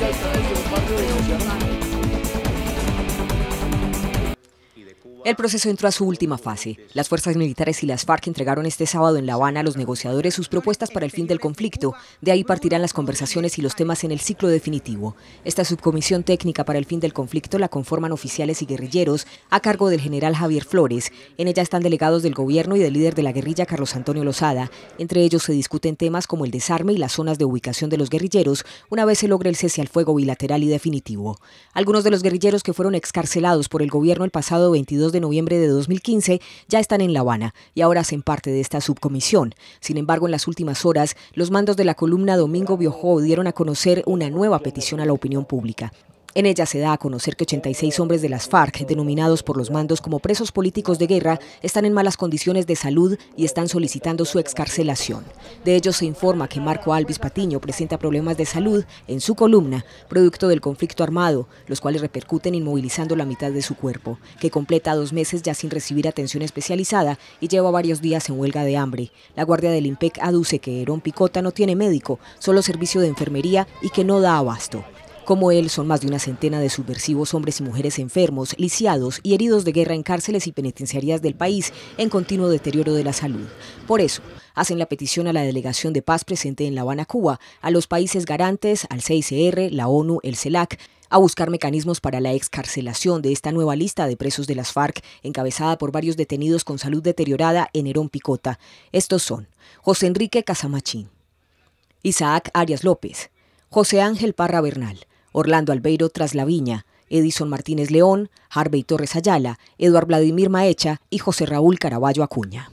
在三九八路以前。El proceso entró a su última fase. Las fuerzas militares y las FARC entregaron este sábado en La Habana a los negociadores sus propuestas para el fin del conflicto. De ahí partirán las conversaciones y los temas en el ciclo definitivo. Esta subcomisión técnica para el fin del conflicto la conforman oficiales y guerrilleros a cargo del general Javier Flores. En ella están delegados del gobierno y del líder de la guerrilla Carlos Antonio Lozada. Entre ellos se discuten temas como el desarme y las zonas de ubicación de los guerrilleros una vez se logre el cese al fuego bilateral y definitivo. Algunos de los guerrilleros que fueron excarcelados por el gobierno el pasado 22 de noviembre de 2015, ya están en La Habana y ahora hacen parte de esta subcomisión. Sin embargo, en las últimas horas, los mandos de la columna Domingo Biojó dieron a conocer una nueva petición a la opinión pública. En ella se da a conocer que 86 hombres de las FARC, denominados por los mandos como presos políticos de guerra, están en malas condiciones de salud y están solicitando su excarcelación. De ellos se informa que Marco Alvis Patiño presenta problemas de salud en su columna, producto del conflicto armado, los cuales repercuten inmovilizando la mitad de su cuerpo, que completa dos meses ya sin recibir atención especializada y lleva varios días en huelga de hambre. La guardia del IMPEC aduce que Herón Picota no tiene médico, solo servicio de enfermería y que no da abasto. Como él, son más de una centena de subversivos hombres y mujeres enfermos, lisiados y heridos de guerra en cárceles y penitenciarías del país en continuo deterioro de la salud. Por eso, hacen la petición a la Delegación de Paz presente en La Habana, Cuba, a los países garantes, al CICR, la ONU, el CELAC, a buscar mecanismos para la excarcelación de esta nueva lista de presos de las FARC, encabezada por varios detenidos con salud deteriorada en Herón Picota. Estos son José Enrique Casamachín, Isaac Arias López, José Ángel Parra Bernal, Orlando Albeiro viña, Edison Martínez León, Harvey Torres Ayala, Eduard Vladimir Maecha y José Raúl Caraballo Acuña.